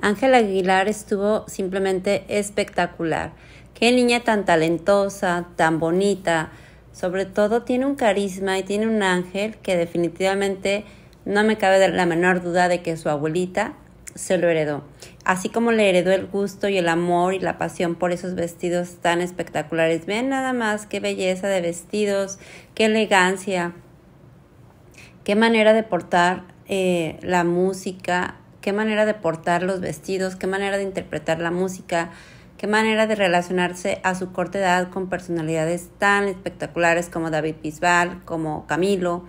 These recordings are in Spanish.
Ángel Aguilar estuvo simplemente espectacular. Qué niña tan talentosa, tan bonita. Sobre todo tiene un carisma y tiene un ángel que definitivamente no me cabe la menor duda de que su abuelita se lo heredó. Así como le heredó el gusto y el amor y la pasión por esos vestidos tan espectaculares. Vean nada más qué belleza de vestidos, qué elegancia, qué manera de portar eh, la música, qué manera de portar los vestidos, qué manera de interpretar la música, qué manera de relacionarse a su corta edad con personalidades tan espectaculares como David Bisbal, como Camilo.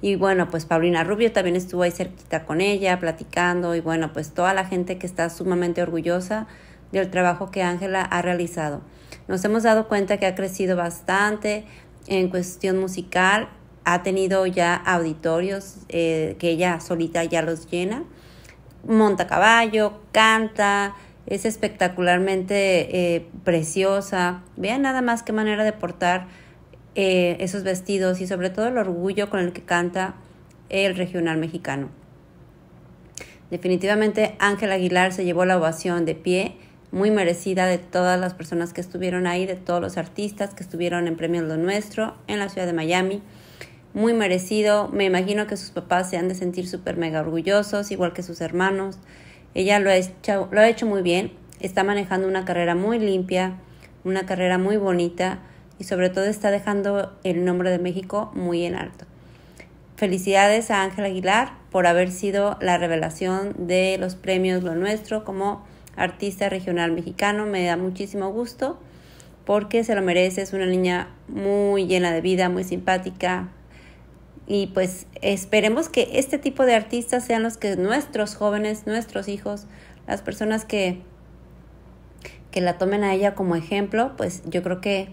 Y bueno, pues Paulina Rubio también estuvo ahí cerquita con ella, platicando, y bueno, pues toda la gente que está sumamente orgullosa del trabajo que Ángela ha realizado. Nos hemos dado cuenta que ha crecido bastante en cuestión musical, ha tenido ya auditorios eh, que ella solita ya los llena monta caballo, canta, es espectacularmente eh, preciosa. Vean nada más qué manera de portar eh, esos vestidos y sobre todo el orgullo con el que canta el regional mexicano. Definitivamente Ángel Aguilar se llevó la ovación de pie, muy merecida de todas las personas que estuvieron ahí, de todos los artistas que estuvieron en Premios Lo Nuestro en la ciudad de Miami muy merecido. Me imagino que sus papás se han de sentir súper mega orgullosos, igual que sus hermanos. Ella lo ha, hecho, muy bien, está manejando una carrera muy limpia, una carrera muy bonita y sobre todo está dejando el nombre de México muy en alto. Felicidades a Ángela Aguilar por haber sido la revelación de los premios Lo Nuestro como artista regional mexicano. Me da muchísimo gusto porque se lo merece. Es una niña muy llena de vida, muy simpática, y pues esperemos que este tipo de artistas sean los que nuestros jóvenes, nuestros hijos, las personas que, que la tomen a ella como ejemplo, pues yo creo que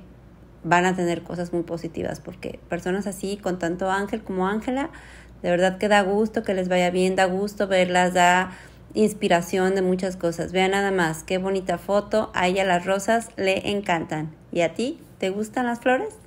van a tener cosas muy positivas, porque personas así, con tanto Ángel como Ángela, de verdad que da gusto que les vaya bien, da gusto verlas, da inspiración de muchas cosas. Vean nada más, qué bonita foto, a ella las rosas le encantan. ¿Y a ti? ¿Te gustan las flores?